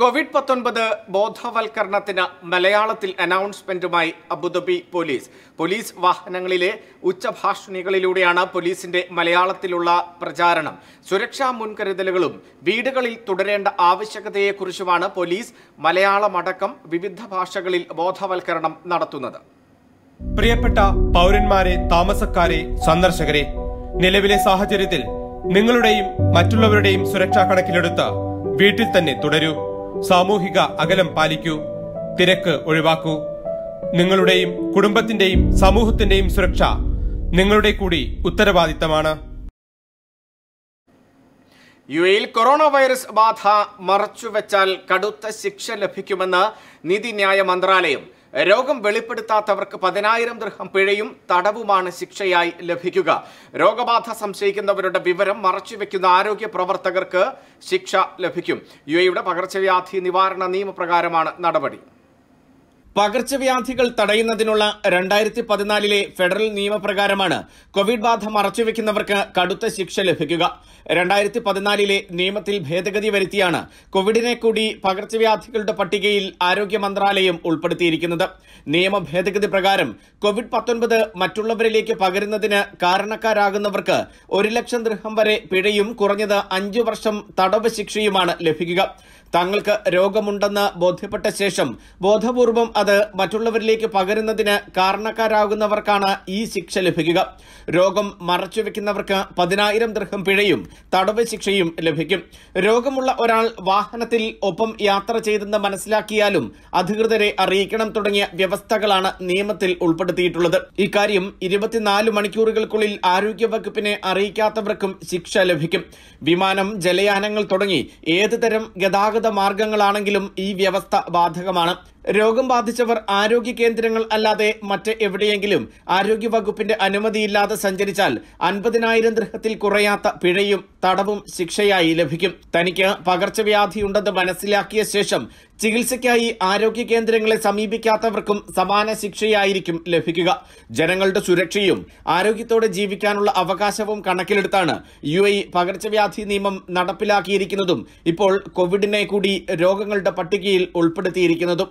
Covid പത്തൊൻപത് ബോധവൽക്കരണത്തിന് മലയാളത്തിൽ അനൗൺസ്മെന്റുമായി അബുദാബി പോലീസ് പോലീസ് വാഹനങ്ങളിലെ ഉച്ചഭാഷണികളിലൂടെയാണ് പോലീസിന്റെ മലയാളത്തിലുള്ള പ്രചാരണം സുരക്ഷാ മുൻകരുതലുകളും വീടുകളിൽ തുടരേണ്ട ആവശ്യകതയെക്കുറിച്ചുമാണ് പോലീസ് മലയാളമടക്കം വിവിധ ഭാഷകളിൽ ബോധവൽക്കരണം നടത്തുന്നത് പ്രിയപ്പെട്ട പൗരന്മാരെ താമസക്കാരെ സന്ദർശകരെ നിലവിലെ സാഹചര്യത്തിൽ നിങ്ങളുടെയും മറ്റുള്ളവരുടെയും സുരക്ഷാ കണക്കിലെടുത്ത് വീട്ടിൽ തന്നെ തുടരൂ സാമൂഹിക അകലം പാലിക്കൂ തിരക്ക് ഒഴിവാക്കൂ നിങ്ങളുടെയും കുടുംബത്തിന്റെയും സമൂഹത്തിന്റെയും സുരക്ഷ നിങ്ങളുടെ കൂടി ഉത്തരവാദിത്തമാണ് യു എയിൽ കൊറോണ വൈറസ് ബാധ മറച്ചുവെച്ചാൽ കടുത്ത ശിക്ഷ ലഭിക്കുമെന്ന് നീതിന്യായ മന്ത്രാലയം രോഗം വെളിപ്പെടുത്താത്തവർക്ക് പതിനായിരം ദൃഹം പിഴയും തടവുമാണ് ശിക്ഷയായി ലഭിക്കുക രോഗബാധ സംശയിക്കുന്നവരുടെ വിവരം മറച്ചുവെക്കുന്ന ആരോഗ്യ പ്രവർത്തകർക്ക് ശിക്ഷ ലഭിക്കും യു എയുടെ പകർച്ചവ്യാധി നിവാരണ നിയമപ്രകാരമാണ് നടപടി പകർച്ചവ്യാധികൾ തടയുന്നതിനുള്ള രണ്ടായിരത്തി പതിനാലിലെ ഫെഡറൽ നിയമപ്രകാരമാണ് കോവിഡ് ബാധ മറച്ചുവെക്കുന്നവർക്ക് കടുത്ത ശിക്ഷ ലഭിക്കുക രണ്ടായിരത്തി പതിനാലിലെ നിയമത്തിൽ ഭേദഗതി വരുത്തിയാണ് കോവിഡിനെ കൂടി പകർച്ചവ്യാധികളുടെ പട്ടികയിൽ ആരോഗ്യ മന്ത്രാലയം ഉൾപ്പെടുത്തിയിരിക്കുന്നത് നിയമ ഭേദഗതി പ്രകാരം കോവിഡ് പത്തൊൻപത് മറ്റുള്ളവരിലേക്ക് പകരുന്നതിന് കാരണക്കാരാകുന്നവർക്ക് ഒരു ലക്ഷം ദൃഹം വരെ പിഴയും കുറഞ്ഞത് അഞ്ചു വർഷം തടവ് ശിക്ഷയുമാണ് ലഭിക്കുക തങ്ങൾക്ക് രോഗമുണ്ടെന്ന് ബോധ്യപ്പെട്ട ശേഷം ബോധപൂർവം അത് മറ്റുള്ളവരിലേക്ക് പകരുന്നതിന് കാരണക്കാരാകുന്നവർക്കാണ് ഈ ശിക്ഷ ലഭിക്കുക രോഗം മറച്ചുവെക്കുന്നവർക്ക് പതിനായിരം ദൃഹം പിഴയും തടവ് ശിക്ഷയും ലഭിക്കും രോഗമുള്ള ഒരാൾ വാഹനത്തിൽ ഒപ്പം യാത്ര ചെയ്തെന്ന് മനസ്സിലാക്കിയാലും അധികൃതരെ അറിയിക്കണം തുടങ്ങിയ വ്യവസ്ഥകളാണ് നിയമത്തിൽ ഉൾപ്പെടുത്തിയിട്ടുള്ളത് ഇക്കാര്യം ഇരുപത്തിനാല് മണിക്കൂറുകൾക്കുള്ളിൽ ആരോഗ്യവകുപ്പിനെ അറിയിക്കാത്തവർക്കും ശിക്ഷ ലഭിക്കും വിമാനം ജലയാനങ്ങൾ തുടങ്ങി ഏതുതരം ഗതാഗത മാർഗങ്ങളാണെങ്കിലും ഈ വ്യവസ്ഥ ബാധകമാണ് രോഗം ബാധിച്ചവർ ആരോഗ്യ കേന്ദ്രങ്ങൾ അല്ലാതെ മറ്റ് എവിടെയെങ്കിലും ആരോഗ്യ വകുപ്പിന്റെ അനുമതിയില്ലാതെ സഞ്ചരിച്ചാൽ അൻപതിനായിരം ദൃഹത്തിൽ കുറയാത്ത പിഴയും തടവും ശിക്ഷയായി ലഭിക്കും തനിക്ക് പകർച്ചവ്യാധിയുണ്ടെന്ന് മനസ്സിലാക്കിയ ശേഷം ചികിത്സയ്ക്കായി ആരോഗ്യ കേന്ദ്രങ്ങളെ സമീപിക്കാത്തവർക്കും സമാന ശിക്ഷയായിരിക്കും ലഭിക്കുക ജനങ്ങളുടെ സുരക്ഷയും ആരോഗ്യത്തോടെ ജീവിക്കാനുള്ള അവകാശവും കണക്കിലെടുത്താണ് യു എ പകർച്ചവ്യാധി നിയമം നടപ്പിലാക്കിയിരിക്കുന്നതും ഇപ്പോൾ കോവിഡിനെ കൂടി രോഗങ്ങളുടെ പട്ടികയിൽ ഉൾപ്പെടുത്തിയിരിക്കുന്നതും